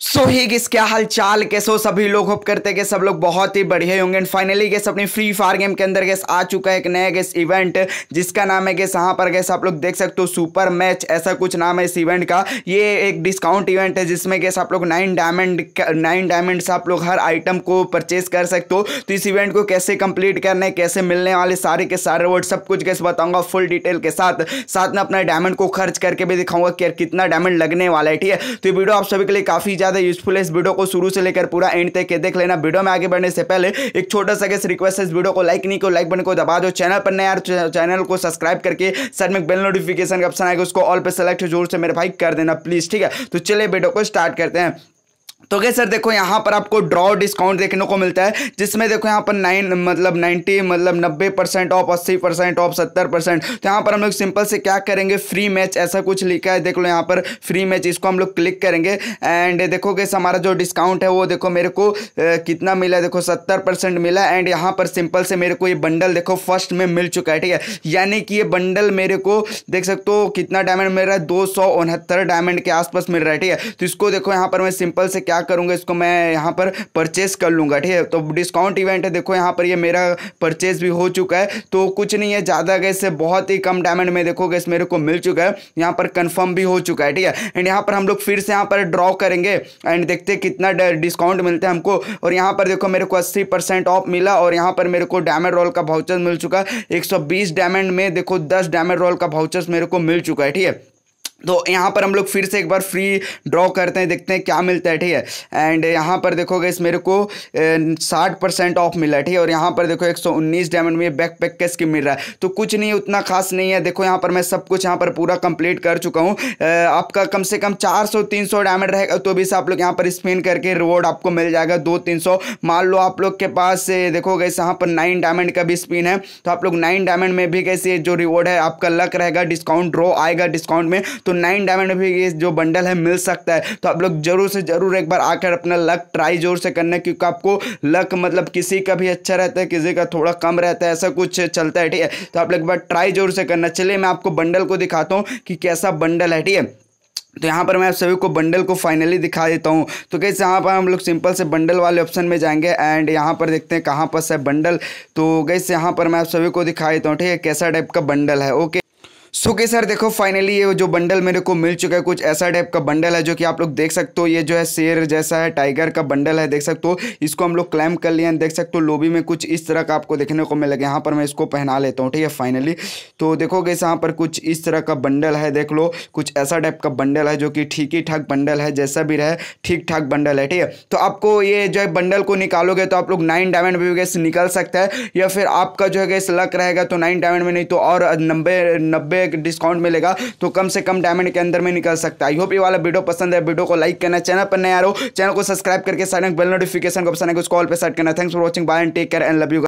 सो so, ही किस क्या हाल चाल कैसे हो सभी लोग होप करते हैं कि सब लोग बहुत ही बढ़िया होंगे एंड फाइनली गैस अपनी फ्री फायर गेम के अंदर गैस आ चुका है एक नया गैस इवेंट जिसका नाम है गैस यहाँ पर गैस आप लोग देख सकते हो सुपर मैच ऐसा कुछ नाम है इस इवेंट का ये एक डिस्काउंट इवेंट है जिसमें गैस आप लोग नाइन डायमंड नाइन डायमंड से आप लोग हर आइटम को परचेज कर सकते हो तो इस इवेंट को कैसे कंप्लीट करना है कैसे मिलने वाले सारे के सारे वर्ड सब कुछ गैस बताऊँगा फुल डिटेल के साथ साथ में अपना डायमंड को खर्च करके भी दिखाऊंगा कि कितना डायमंड लगने वाला है ठीक है तो ये वीडियो आप सभी के लिए काफ़ी ज़्यादा यूजफुल है इस वीडियो को शुरू से लेकर पूरा एंड तक देख लेना वीडियो में आगे बढ़ने से पहले एक छोटा सा रिक्वेस्ट है इस वीडियो को लाइक नहीं को लाइक बन को दबा दो चैनल पर नया चैनल तो को सब्सक्राइब करके सर में बेल नोटिफिकेशन का ऑप्शन आएगा उसको ऑल पर सेलेक्ट जोर से मेरे भाई कर देना प्लीज़ ठीक है तो चलिए वीडियो को स्टार्ट करते हैं तो क्या सर देखो यहाँ पर आपको ड्रॉ डिस्काउंट देखने को मिलता है जिसमें देखो यहाँ पर नाइन मतलब नाइन्टी मतलब नब्बे परसेंट ऑफ अस्सी परसेंट ऑफ सत्तर परसेंट तो यहाँ पर हम लोग सिंपल से क्या करेंगे फ्री मैच ऐसा कुछ लिखा है देख लो यहाँ पर फ्री मैच इसको हम लोग क्लिक करेंगे एंड देखो कैसे हमारा जो डिस्काउंट है वो देखो मेरे को ए, कितना मिला देखो सत्तर मिला एंड यहाँ पर सिंपल से मेरे को ये बंडल देखो फर्स्ट में मिल चुका है ठीक है यानी कि ये बंडल मेरे को देख सकते हो कितना डायमंड मिल रहा है दो डायमंड के आसपास मिल रहा है ठीक है तो इसको देखो यहाँ पर मैं सिंपल से क्या क्या करूँगा इसको मैं यहाँ पर परचेस कर लूँगा ठीक है तो डिस्काउंट इवेंट है देखो यहाँ पर ये मेरा परचेस भी हो चुका है तो कुछ नहीं है ज़्यादा गैस से बहुत ही कम डायमंड में देखो गैस मेरे को मिल चुका है यहाँ पर कन्फर्म भी हो चुका है ठीक है एंड यहाँ पर हम लोग फिर से यहाँ पर ड्रॉ करेंगे एंड देखते कितना डिस्काउंट मिलता है हमको और यहाँ पर देखो मेरे को अस्सी ऑफ मिला और यहाँ पर मेरे को डायमंड रोल का भाउचर मिल चुका है एक डायमंड में देखो दस डायमंड रोल का भाउचर्स मेरे को मिल चुका है ठीक है तो यहाँ पर हम लोग फिर से एक बार फ्री ड्रॉ करते हैं देखते हैं क्या मिलता है ठीक है एंड यहाँ पर देखोगे इस मेरे को साठ परसेंट ऑफ मिला है ठीक है और यहाँ पर देखो एक सौ उन्नीस डायमंड में बैक पैक का स्कीम मिल रहा है तो कुछ नहीं उतना खास नहीं है देखो यहाँ पर मैं सब कुछ यहाँ पर पूरा कंप्लीट कर चुका हूँ आपका कम से कम चार सौ तीन सौ डायमंड रहेगा तो भी आप लोग यहाँ पर स्पिन करके रिवॉर्ड आपको मिल जाएगा दो तीन सौ मान लो आप लोग के पास देखोगे इस यहाँ पर नाइन डायमंड का भी स्पिन है तो आप लोग नाइन डायमंड में भी कैसे जो रिवॉर्ड है आपका लक रहेगा डिस्काउंट ड्रॉ आएगा डिस्काउंट में तो नाइन डायमंड भी जो बंडल है मिल सकता है तो आप लोग जरूर से जरूर एक बार आकर अपना लक ट्राई जोर से करना क्योंकि आपको लक मतलब किसी का भी अच्छा रहता है किसी का थोड़ा कम रहता है ऐसा कुछ चलता है ठीक है तो आप लोग एक बार ट्राई जोर से करना चलिए मैं आपको बंडल को दिखाता हूँ कि कैसा बंडल है ठीक है तो यहाँ पर मैं आप सभी को बंडल को फाइनली दिखा देता हूँ तो कैसे यहाँ पर हम लोग सिंपल से बंडल वाले ऑप्शन में जाएंगे एंड यहाँ पर देखते हैं कहाँ पर है बंडल तो कैसे यहाँ पर मैं आप सभी को दिखा देता हूँ ठीक है कैसा टाइप का बंडल है ओके सो के सर देखो फाइनली ये जो बंडल मेरे को मिल चुका है कुछ ऐसा टाइप का बंडल है जो कि आप लोग देख सकते हो ये जो है शेर जैसा है टाइगर का बंडल है देख सकते हो इसको हम लोग क्लाइम कर लिए देख सकते हो लोबी में कुछ इस तरह का आपको देखने को मिलेगा यहाँ पर मैं इसको पहना लेता हूँ ठीक है फाइनली तो देखोगे यहाँ पर कुछ इस तरह का बंडल है देख लो कुछ ऐसा टाइप का बंडल है जो कि ठीक ही ठाक बंडल है जैसा भी रहे ठीक ठाक बंडल है ठीक है तो आपको ये जो है बंडल को निकालोगे तो आप लोग नाइन डायमंड निकल सकता है या फिर आपका जो है लक रहेगा तो नाइन डायमंड में नहीं तो और नब्बे नब्बे एक डिस्काउंट मिलेगा तो कम से कम डायमंड के अंदर में निकल सकता है आई होप ये वाला वीडियो पसंद है वीडियो को लाइक करना चैनल पर नया रहो चैनल को सब्सक्राइब करके साइड बेल नोटिफिकेशन को ऑप्शन है उसको ऑल पर सेट करना thanks for watching bye and take care and love you